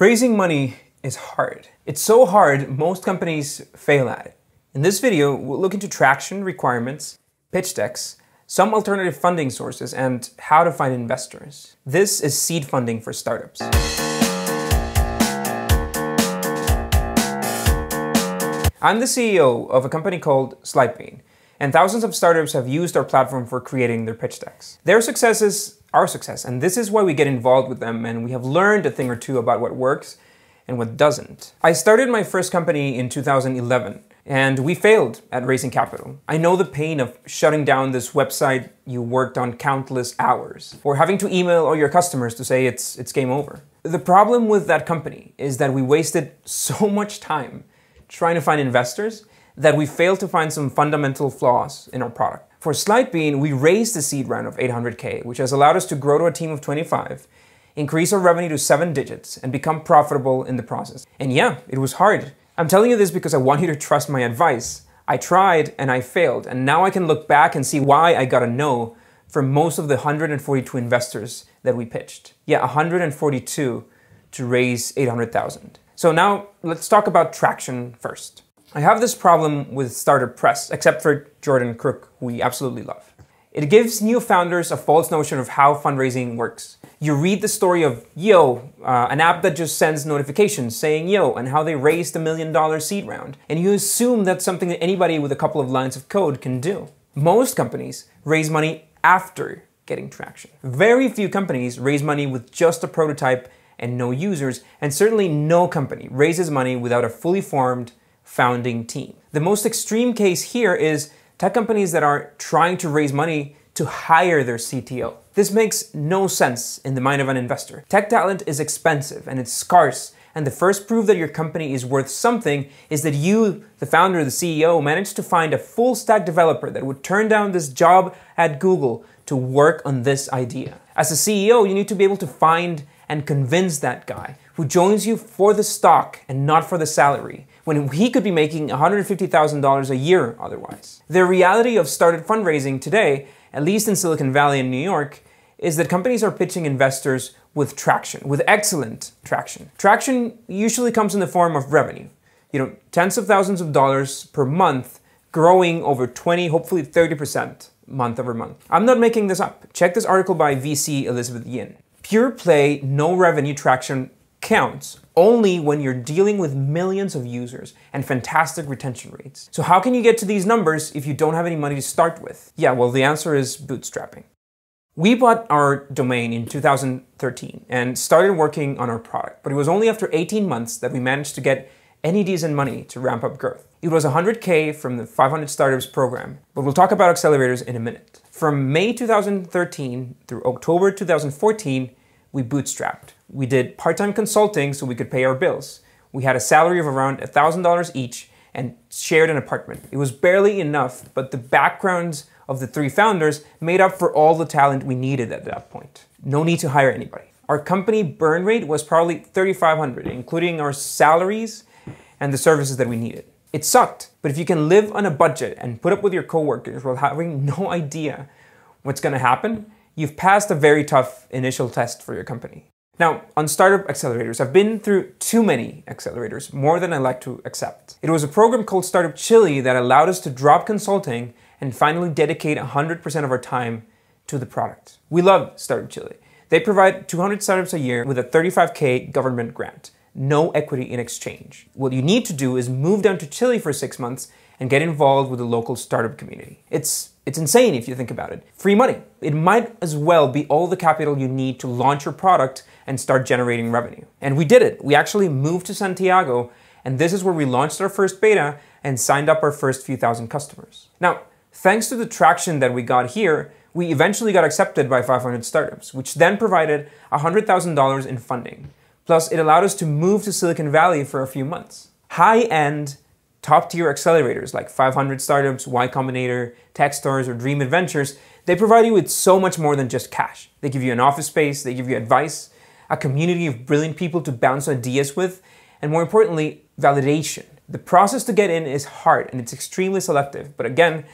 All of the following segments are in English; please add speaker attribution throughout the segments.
Speaker 1: Raising money is hard. It's so hard, most companies fail at it. In this video, we'll look into traction requirements, pitch decks, some alternative funding sources, and how to find investors. This is seed funding for startups. I'm the CEO of a company called Slidebean, and thousands of startups have used our platform for creating their pitch decks. Their successes our success. And this is why we get involved with them and we have learned a thing or two about what works and what doesn't. I started my first company in 2011 and we failed at raising capital. I know the pain of shutting down this website you worked on countless hours or having to email all your customers to say it's it's game over. The problem with that company is that we wasted so much time trying to find investors that we failed to find some fundamental flaws in our product. For Slidebean, we raised the seed round of 800K, which has allowed us to grow to a team of 25, increase our revenue to seven digits, and become profitable in the process. And yeah, it was hard. I'm telling you this because I want you to trust my advice. I tried and I failed, and now I can look back and see why I got a no from most of the 142 investors that we pitched. Yeah, 142 to raise 800,000. So now let's talk about traction first. I have this problem with Startup Press, except for Jordan Crook, who we absolutely love. It gives new founders a false notion of how fundraising works. You read the story of Yo, uh, an app that just sends notifications saying Yo and how they raised a million dollar seed round, and you assume that's something that anybody with a couple of lines of code can do. Most companies raise money after getting traction. Very few companies raise money with just a prototype and no users, and certainly no company raises money without a fully formed founding team. The most extreme case here is tech companies that are trying to raise money to hire their CTO. This makes no sense in the mind of an investor. Tech talent is expensive and it's scarce, and the first proof that your company is worth something is that you, the founder, the CEO, managed to find a full stack developer that would turn down this job at Google to work on this idea. As a CEO, you need to be able to find and convince that guy who joins you for the stock and not for the salary when he could be making $150,000 a year otherwise. The reality of started fundraising today, at least in Silicon Valley and New York, is that companies are pitching investors with traction, with excellent traction. Traction usually comes in the form of revenue. You know, tens of thousands of dollars per month growing over 20, hopefully 30% month over month. I'm not making this up. Check this article by VC Elizabeth Yin pure play, no revenue traction counts only when you're dealing with millions of users and fantastic retention rates. So how can you get to these numbers if you don't have any money to start with? Yeah, well, the answer is bootstrapping. We bought our domain in 2013 and started working on our product, but it was only after 18 months that we managed to get any decent money to ramp up growth. It was 100K from the 500 Startups program, but we'll talk about accelerators in a minute. From May 2013 through October 2014, we bootstrapped. We did part time consulting so we could pay our bills. We had a salary of around $1,000 each and shared an apartment. It was barely enough, but the backgrounds of the three founders made up for all the talent we needed at that point. No need to hire anybody. Our company burn rate was probably 3,500, including our salaries and the services that we needed. It sucked, but if you can live on a budget and put up with your coworkers while having no idea what's gonna happen, you've passed a very tough initial test for your company. Now, on startup accelerators, I've been through too many accelerators, more than I like to accept. It was a program called Startup Chile that allowed us to drop consulting and finally dedicate 100% of our time to the product. We love Startup Chile. They provide 200 startups a year with a 35K government grant, no equity in exchange. What you need to do is move down to Chile for six months and get involved with the local startup community. It's it's insane if you think about it. Free money. It might as well be all the capital you need to launch your product and start generating revenue. And we did it. We actually moved to Santiago, and this is where we launched our first beta and signed up our first few thousand customers. Now, thanks to the traction that we got here, we eventually got accepted by 500 startups, which then provided $100,000 in funding. Plus, it allowed us to move to Silicon Valley for a few months. High end, Top tier accelerators like 500 Startups, Y Combinator, Techstars, or Dream Adventures, they provide you with so much more than just cash. They give you an office space, they give you advice, a community of brilliant people to bounce ideas with, and more importantly, validation. The process to get in is hard and it's extremely selective, but again,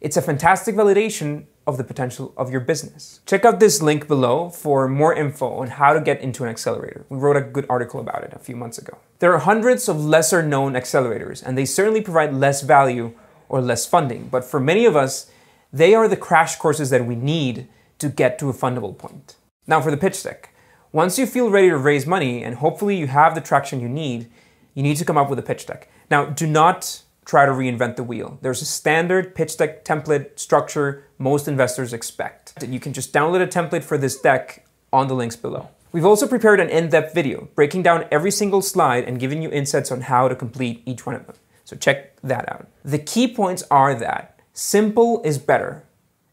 Speaker 1: it's a fantastic validation of the potential of your business. Check out this link below for more info on how to get into an accelerator. We wrote a good article about it a few months ago. There are hundreds of lesser known accelerators, and they certainly provide less value or less funding. But for many of us, they are the crash courses that we need to get to a fundable point. Now for the pitch deck. Once you feel ready to raise money, and hopefully you have the traction you need, you need to come up with a pitch deck. Now, do not try to reinvent the wheel. There's a standard pitch deck template structure most investors expect. You can just download a template for this deck on the links below. We've also prepared an in-depth video breaking down every single slide and giving you insights on how to complete each one of them. So check that out. The key points are that simple is better.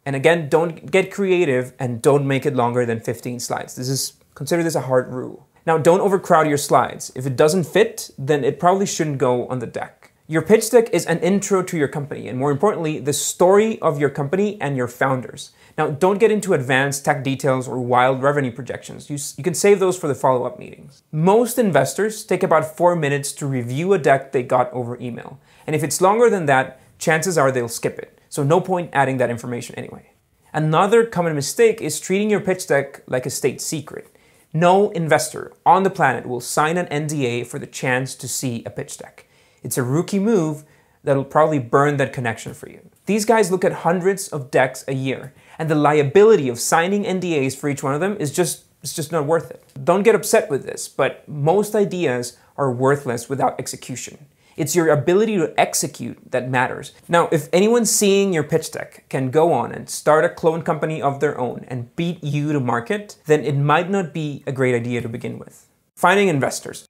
Speaker 1: And again, don't get creative and don't make it longer than 15 slides. This is consider this a hard rule. Now, don't overcrowd your slides. If it doesn't fit, then it probably shouldn't go on the deck. Your pitch deck is an intro to your company, and more importantly, the story of your company and your founders. Now, don't get into advanced tech details or wild revenue projections. You, you can save those for the follow up meetings. Most investors take about four minutes to review a deck they got over email. And if it's longer than that, chances are they'll skip it. So, no point adding that information anyway. Another common mistake is treating your pitch deck like a state secret. No investor on the planet will sign an NDA for the chance to see a pitch deck. It's a rookie move that'll probably burn that connection for you. These guys look at hundreds of decks a year, and the liability of signing NDAs for each one of them is just it's just not worth it. Don't get upset with this, but most ideas are worthless without execution. It's your ability to execute that matters. Now, if anyone seeing your pitch deck can go on and start a clone company of their own and beat you to market, then it might not be a great idea to begin with. Finding investors.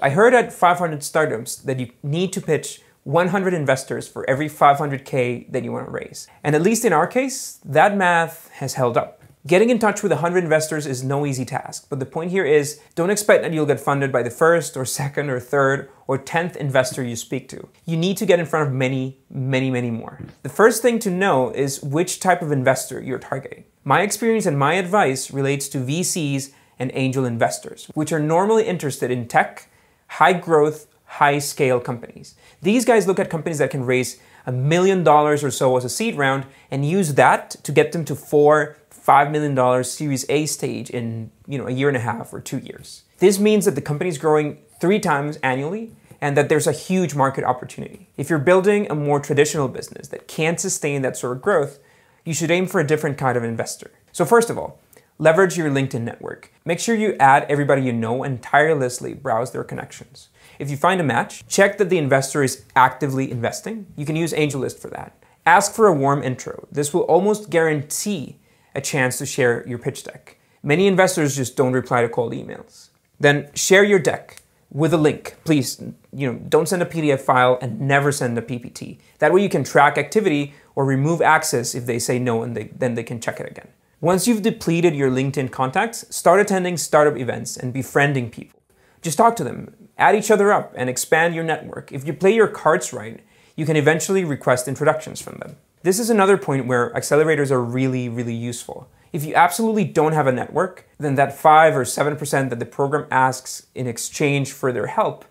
Speaker 1: I heard at 500 startups that you need to pitch 100 investors for every 500K that you want to raise. And at least in our case, that math has held up. Getting in touch with 100 investors is no easy task, but the point here is don't expect that you'll get funded by the first or second or third or 10th investor you speak to. You need to get in front of many, many, many more. The first thing to know is which type of investor you're targeting. My experience and my advice relates to VCs and angel investors, which are normally interested in tech high growth, high scale companies. These guys look at companies that can raise a million dollars or so as a seed round and use that to get them to four, $5 million Series A stage in you know, a year and a half or two years. This means that the company is growing three times annually and that there's a huge market opportunity. If you're building a more traditional business that can't sustain that sort of growth, you should aim for a different kind of investor. So first of all, Leverage your LinkedIn network. Make sure you add everybody you know and tirelessly browse their connections. If you find a match, check that the investor is actively investing. You can use AngelList for that. Ask for a warm intro. This will almost guarantee a chance to share your pitch deck. Many investors just don't reply to cold emails. Then share your deck with a link. Please, you know, don't send a PDF file and never send a PPT. That way you can track activity or remove access if they say no and they, then they can check it again. Once you've depleted your LinkedIn contacts, start attending startup events and befriending people. Just talk to them, add each other up, and expand your network. If you play your cards right, you can eventually request introductions from them. This is another point where accelerators are really, really useful. If you absolutely don't have a network, then that 5 or 7% that the program asks in exchange for their help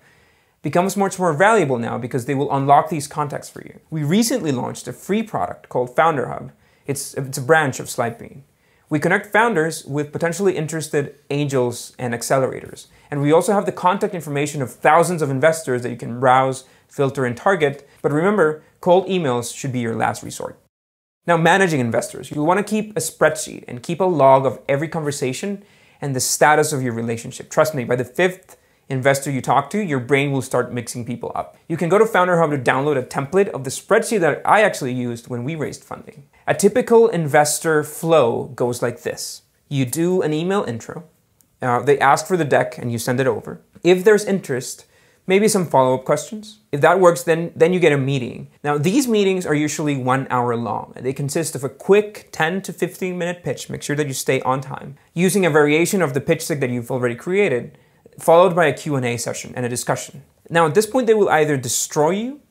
Speaker 1: becomes much more valuable now because they will unlock these contacts for you. We recently launched a free product called Founder Hub. It's, it's a branch of Slidebean. We connect founders with potentially interested angels and accelerators. And we also have the contact information of thousands of investors that you can browse, filter, and target. But remember, cold emails should be your last resort. Now, managing investors, you'll want to keep a spreadsheet and keep a log of every conversation and the status of your relationship. Trust me, by the fifth investor you talk to, your brain will start mixing people up. You can go to Founder Hub to download a template of the spreadsheet that I actually used when we raised funding. A typical investor flow goes like this. You do an email intro, uh, they ask for the deck and you send it over. If there's interest, maybe some follow-up questions. If that works, then, then you get a meeting. Now, these meetings are usually one hour long. They consist of a quick 10 to 15 minute pitch, make sure that you stay on time, using a variation of the pitch deck that you've already created, followed by a Q&A session and a discussion. Now, at this point, they will either destroy you,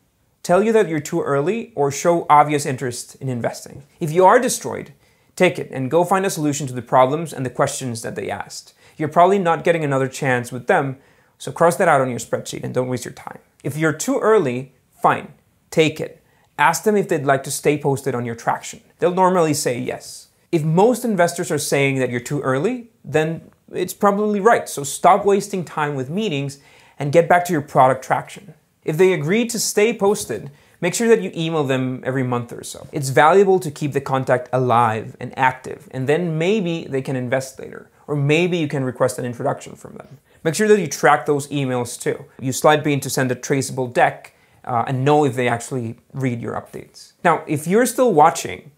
Speaker 1: tell you that you're too early, or show obvious interest in investing. If you are destroyed, take it and go find a solution to the problems and the questions that they asked. You're probably not getting another chance with them, so cross that out on your spreadsheet and don't waste your time. If you're too early, fine, take it. Ask them if they'd like to stay posted on your traction. They'll normally say yes. If most investors are saying that you're too early, then it's probably right. So stop wasting time with meetings and get back to your product traction. If they agree to stay posted, make sure that you email them every month or so. It's valuable to keep the contact alive and active, and then maybe they can invest later, or maybe you can request an introduction from them. Make sure that you track those emails too. Use Slidebane to send a traceable deck uh, and know if they actually read your updates. Now, if you're still watching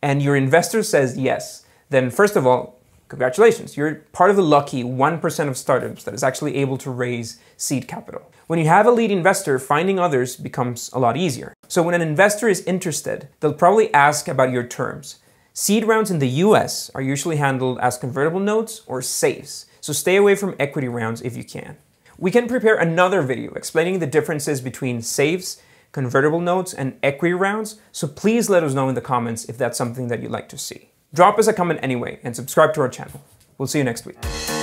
Speaker 1: and your investor says yes, then first of all, Congratulations, you're part of the lucky 1% of startups that is actually able to raise seed capital. When you have a lead investor, finding others becomes a lot easier. So when an investor is interested, they'll probably ask about your terms. Seed rounds in the US are usually handled as convertible notes or SAFEs, so stay away from equity rounds if you can. We can prepare another video explaining the differences between SAFEs, convertible notes, and equity rounds, so please let us know in the comments if that's something that you'd like to see. Drop us a comment anyway and subscribe to our channel. We'll see you next week.